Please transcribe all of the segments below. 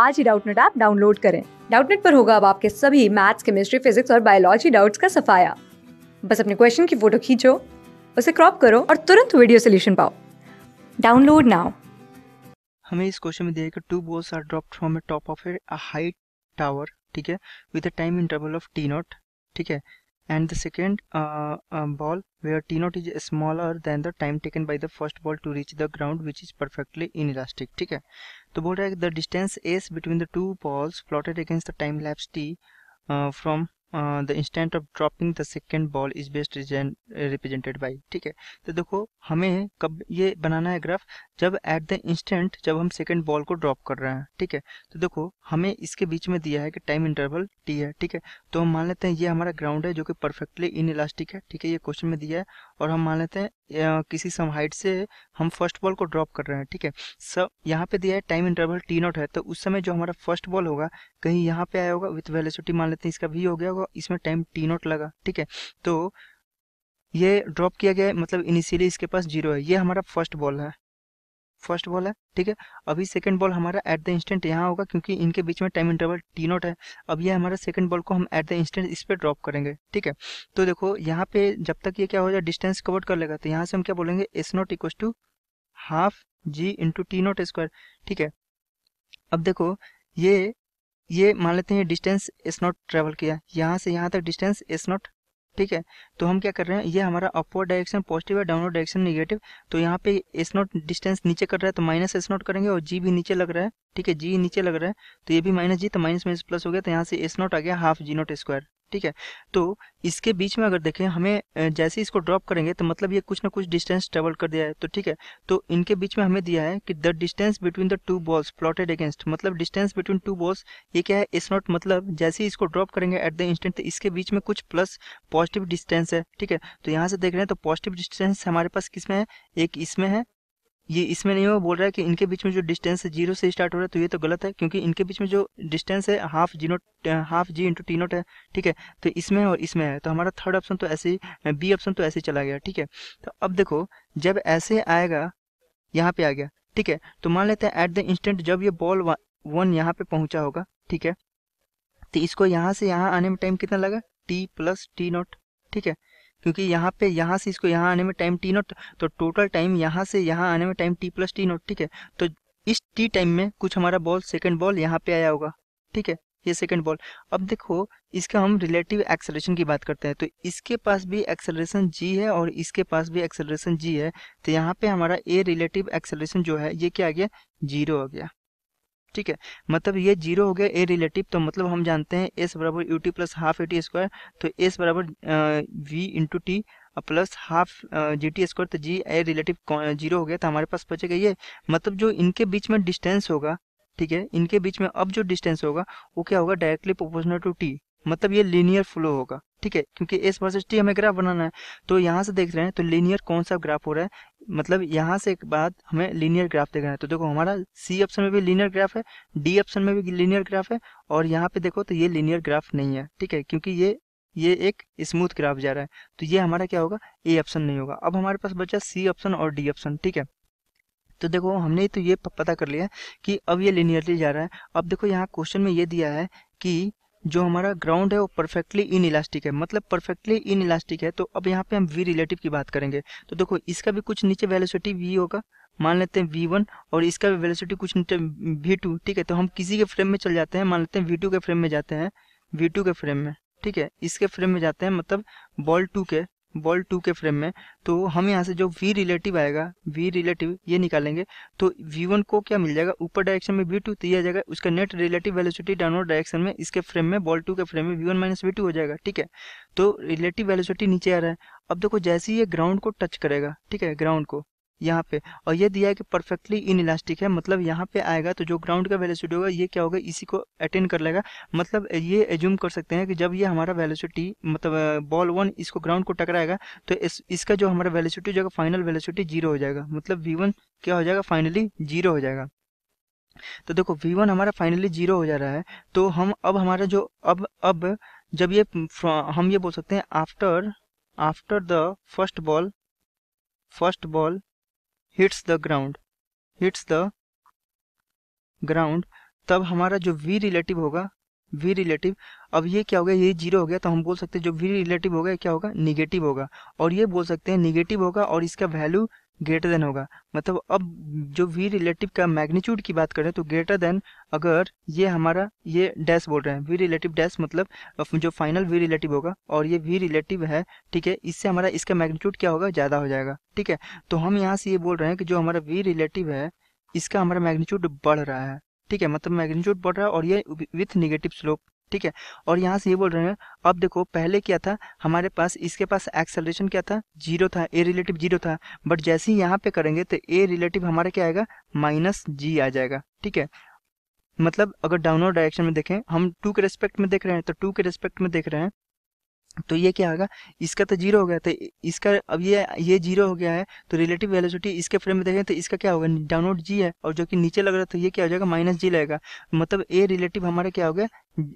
आज ही Doubtnut app download करें डाउटनेट पर होगा अब आपके सभी मैथ्स केमिस्ट्री फिजिक्स और बायोलॉजी डाउट्स का सफाया बस अपने क्वेश्चन की फोटो खींचो उसे क्रॉप करो और तुरंत वीडियो सोल्यूशन पाओ डाउनलोड नाउ हमें इस क्वेश्चन में दिया गया two balls are dropped from a top of a height tower ठीक है with a time interval of t naught ठीक है and the second uh, um, ball where t naught is smaller than the time taken by the first ball to reach the ground which is perfectly inelastic ठीक है तो बोल रहा है the distance s between the two balls plotted against the time lapse t from the instant of dropping the second ball is best represented by ठीक है तो देखो हमें कब ये बनाना है ग्राफ जब एट द इंस्टेंट जब हम सेकेंड बॉल को ड्रॉप कर रहे हैं ठीक है तो देखो हमें इसके बीच में दिया है कि टाइम इंटरवल टी है ठीक है तो हम मान लेते हैं ये हमारा ग्राउंड है जो कि परफेक्टली इन इलास्टिक है ठीक है ये क्वेश्चन में दिया है और हम मान लेते हैं किसी सम हाइट से हम फर्स्ट बॉल को ड्रॉप कर रहे हैं ठीक है सब यहाँ पे दिया है टाइम इंटरवल टी नॉट है तो उस समय जो हमारा फर्स्ट बॉल होगा कहीं यहाँ पे आया होगा विथ वेलोसिटी मान लेते हैं इसका भी हो गया होगा इसमें टाइम टी नॉट लगा ठीक है तो ये ड्रॉप किया गया है मतलब इनिशियली इसके पास जीरो है ये हमारा फर्स्ट बॉल है फर्स्ट बॉल है ठीक है अभी सेकंड बॉल हमारा एट द इंस्टेंट यहाँ होगा क्योंकि इनके बीच में टाइम इंटरवल टी नॉट है अब ये हमारा सेकंड बॉल को हम एट द इंस्टेंट इस पर ड्रॉप करेंगे ठीक है तो देखो यहाँ पे जब तक ये क्या हो जाए डिस्टेंस कवर कर लेगा तो यहाँ से हम क्या बोलेंगे s naught equal to half g into t naught square ठीक है अब देखो ये ये मान लेते हैं डिस्टेंस एस नॉट ट्रेवल किया यहाँ से यहाँ तक डिस्टेंस एस नॉट ठीक है तो हम क्या कर रहे हैं ये हमारा अपवर्ड डायरेक्शन पॉजिटिव है डाउनवर्ड डायरेक्शन निगेटिव तो यहाँ पे एस नॉट डिस्टेंस नीचे कर रहा है तो माइनस एस नॉट करेंगे और जी भी नीचे लग रहा है ठीक है जी नीचे लग रहा है तो ये भी माइनस जी तो माइनस माइनस प्लस हो गया तो यहाँ से एस नॉट आ गया हाफ जी नॉट स्क्वायर ठीक है तो इसके बीच में अगर देखें हमें जैसे इसको ड्रॉप करेंगे तो मतलब ये कुछ ना कुछ डिस्टेंस ट्रेवल कर दिया है तो ठीक है तो इनके बीच में हमें दिया है कि the distance between the two balls plotted against मतलब डिस्टेंस बिटवीन टू बॉल्स ये क्या है इस नॉट मतलब जैसे इसको ड्रॉप करेंगे एट द इंस्टेंट तो इसके बीच में कुछ प्लस पॉजिटिव डिस्टेंस है ठीक है तो यहाँ से देख रहे हैं तो पॉजिटिव डिस्टेंस हमारे पास किस में है एक इसमें है ये इसमें नहीं हुआ बोल रहा है कि इनके बीच में जो डिस्टेंस है जीरो से स्टार्ट हो रहा है तो ये तो गलत है क्योंकि इनके बीच में जो डिस्टेंस है half g naught half g into t naught है ठीक है तो इसमें और इसमें है तो हमारा थर्ड ऑप्शन तो ऐसे ही बी ऑप्शन तो ऐसे चला गया ठीक है तो अब देखो जब ऐसे आएगा यहाँ पे आ गया ठीक है तो मान लेते हैं एट द इंस्टेंट जब ये बॉल वन यहाँ पे पहुंचा होगा ठीक है तो इसको यहाँ से यहाँ आने में टाइम कितना लगा टी प्लस टी नोट ठीक है क्योंकि यहाँ पे यहाँ से इसको यहाँ आने में टाइम टी नोट तो टोटल टाइम यहाँ से यहाँ आने में time t plus t naught ठीक है तो इस टी टाइम में कुछ हमारा बॉल सेकेंड बॉल यहाँ पे आया होगा ठीक है ये सेकेंड बॉल अब देखो इसका हम रिलेटिव एक्सेलरेशन की बात करते हैं तो इसके पास भी एक्सेलरेशन जी है और इसके पास भी एक्सेलरेशन जी है तो यहाँ पे हमारा ए रिलेटिव एक्सेलरेशन जो है ये क्या आ गया जीरो आ गया ठीक है मतलब ये जीरो हो गया ए रिलेटिव तो मतलब हम जानते हैं एस बराबर u t plus half a t square तो एस बराबर v into t plus half g t square तो जी ए रिलेटिव जीरो हो गया तो हमारे पास बचेगा ये मतलब जो इनके बीच में डिस्टेंस होगा ठीक है इनके बीच में अब जो डिस्टेंस होगा वो क्या होगा डायरेक्टली प्रोपोर्शनल टू टी मतलब ये लीनियर फ्लो होगा ठीक है क्योंकि एस वर्सेस टी हमें ग्राफ बनाना है तो यहाँ से देख रहे हैं तो लीनियर कौन सा ग्राफ हो रहा है मतलब यहाँ से एक बात हमें लीनियर ग्राफ देखना है तो देखो हमारा सी ऑप्शन में भी लीनियर ग्राफ है डी ऑप्शन में भी लीनियर ग्राफ है और यहाँ पे देखो तो ये लीनियर ग्राफ नहीं है ठीक है क्योंकि ये ये एक स्मूथ ग्राफ जा रहा है तो ये हमारा क्या होगा ए ऑप्शन नहीं होगा अब हमारे पास बचा सी ऑप्शन और डी ऑप्शन ठीक है तो देखो हमने तो ये पता कर लिया कि अब ये लीनियरली जा रहा है अब देखो यहाँ क्वेश्चन में ये दिया है कि जो हमारा ग्राउंड है वो परफेक्टली इन इलास्टिक है मतलब परफेक्टली इन इलास्टिक है तो अब यहाँ पे हम वी रिलेटिव की बात करेंगे तो देखो इसका भी कुछ नीचे वेलोसिटी वी होगा मान लेते हैं वी वन और इसका भी वेलोसिटी कुछ नीचे वी टू ठीक है तो हम किसी के फ्रेम में चल जाते हैं मान लेते हैं वी टू के फ्रेम में जाते हैं वी टू के फ्रेम में ठीक है इसके फ्रेम में जाते हैं मतलब बॉल टू के बॉल टू के फ्रेम में तो हम यहाँ से जो वी रिलेटिव आएगा वी रिलेटिव ये निकालेंगे तो वी वन को क्या मिल जाएगा ऊपर डायरेक्शन में वी टू तो आ जाएगा उसका net relative velocity downward direction में इसके फ्रेम में बॉल टू के फ्रेम में v one minus v two हो जाएगा ठीक है तो रिलेटिव वेलोसिटी नीचे आ रहा है अब देखो जैसे ही ये ग्राउंड को टच करेगा ठीक है ग्राउंड को यहाँ पे और ये दिया है कि परफेक्टली इन इलास्टिक है मतलब यहाँ पे आएगा तो जो ग्राउंड का वैल्यूसिटी होगा ये क्या होगा इसी को अटेंड कर लेगा मतलब ये एज्यूम कर सकते हैं कि जब ये हमारा वैल्यूसिटी मतलब बॉल वन इसको ग्राउंड को टकराएगा तो इस, इसका जो हमारा वैल्यूसिटी जो फाइनल वैल्यूसिटी जीरो हो जाएगा मतलब वी क्या हो जाएगा फाइनली जीरो हो जाएगा तो देखो वी हमारा फाइनली जीरो हो जा रहा है तो हम अब हमारा जो अब अब जब ये हम ये बोल सकते हैं after after the first ball first ball hits the ground hits the ground तब हमारा जो वी रिलेटिव होगा वी रिलेटिव अब ये क्या हो गया ये जीरो हो गया तो हम बोल सकते हैं जो वी रिलेटिव होगा क्या होगा निगेटिव होगा और ये बोल सकते हैं निगेटिव होगा और इसका वैल्यू ग्रेटर देन होगा मतलब अब जो वी रिलेटिव का मैग्नीट्यूड की बात करें तो ग्रेटर देन अगर ये हमारा ये डैश बोल रहे हैं वी रिलेटिव डैश मतलब जो फाइनल वी रिलेटिव होगा और ये वी रिलेटिव है ठीक है इससे हमारा इसका मैग्नीट्यूड क्या होगा ज़्यादा हो जाएगा ठीक है तो हम यहाँ से ये बोल रहे हैं कि जो हमारा वी रिलेटिव है इसका हमारा मैग्नीट्यूड बढ़ रहा है ठीक है मतलब मैग्नीट्यूड बढ़ रहा है और ये विथ निगेटिव स्लोप ठीक है और यहाँ से ये बोल रहे हैं अब देखो पहले क्या था हमारे पास इसके पास एक्सेलरेशन क्या था जीरो था ए रिलेटिव जीरो था बट जैसे ही यहाँ पे करेंगे तो ए रिलेटिव हमारा क्या आएगा माइनस जी आ जाएगा ठीक है मतलब अगर डाउनवर्ड डायरेक्शन में देखें हम टू के रेस्पेक्ट में देख रहे हैं तो टू के रेस्पेक्ट में देख रहे हैं तो ये क्या होगा इसका तो जीरो हो गया तो इसका अब ये ये जीरो हो गया है तो रिलेटिव वेलोसिटी इसके फ्रेम में देखें तो इसका क्या होगा डाउनवर्ड जी है और जो कि नीचे लग रहा है तो ये क्या हो जाएगा माइनस जी लगेगा मतलब ए रिलेटिव हमारा क्या हो गया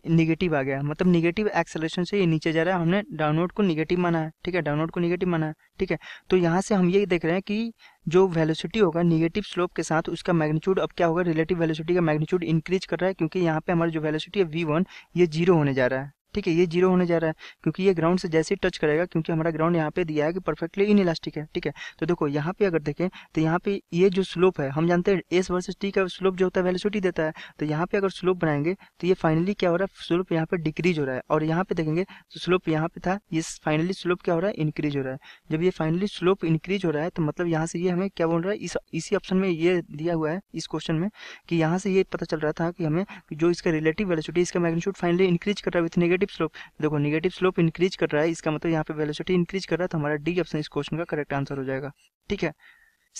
निगेटिव आ गया मतलब निगेटिव एक्सेलेशन से ये नीचे जा रहा है हमने डाउनलोड को निगेटिव माना है ठीक है डाउनलोड को निगेटिव माना है ठीक है तो यहाँ से हम ये देख रहे हैं कि जो वेलोसिटी होगा निगेटिव स्लोप के साथ उसका मैग्नीट्यूड अब क्या होगा रिलेटिव वेलोसिटी का मैग्नीट्यूड इंक्रीज कर रहा है क्योंकि यहाँ पे हमारा जो वेलोसिटी है वी वन ये जीरो होने जा रहा है ठीक है ये जीरो होने जा रहा है क्योंकि ये ग्राउंड से जैसे ही टच करेगा क्योंकि हमारा ग्राउंड यहाँ पे दिया है कि परफेक्टली इन इलास्टिक है ठीक है तो देखो यहाँ पे अगर देखें तो यहाँ पे ये जो स्लोप है हम जानते हैं एस वर्सेस टी का स्लोप जो होता है वेलोसिटी देता है तो यहाँ पे अगर स्लोप बनाएंगे तो ये फाइनली क्या हो रहा है स्लोप यहाँ पे डिक्रीज हो रहा है और यहाँ पे देखेंगे तो स्लोप यहाँ पे था ये फाइनली स्लोप क्या हो रहा है इंक्रीज हो रहा है जब ये फाइनली स्लोप इंक्रीज हो रहा है तो मतलब यहाँ से ये हमें क्या बोल रहा है इसी ऑप्शन में ये दिया हुआ है इस क्वेश्चन में कि यहाँ से ये पता चल रहा था कि हमें जो इसका रिलेटिव वेलोसिटी इसका मैग्नीट्यूड फाइनली इंक्रीज कर रहा है विथ नेगेटिव निगेटिव स्लोप देखो निगेटिव स्लोप इंक्रीज कर रहा है इसका मतलब यहाँ पे वेलोसिटी इंक्रीज कर रहा है तो हमारा डी ऑप्शन इस क्वेश्चन का करेक्ट आंसर हो जाएगा ठीक है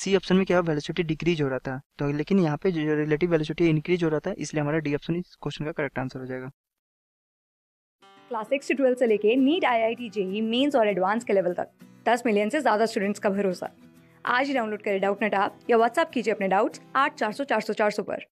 सी ऑप्शन में क्या है वेलोसिटी डिक्रीज हो रहा था तो लेकिन यहाँ पे जो रिलेटिव वेलोसिटी इंक्रीज हो रहा था इसलिए हमारा डी ऑप्शन इस क्वेश्चन का करेक्ट आंसर हो जाएगा क्लास सिक्स से ट्वेल्थ से लेके NEET I I T JEE Mains और एडवांस के लेवल तक दस मिलियन से ज़्यादा स्टूडेंट्स का भरोसा आज ही डाउनलोड करें डाउट नेट आप या व्हाट्सअप कीजिए अपने डाउट्स आठ चार सौ चार सौ चार सौ पर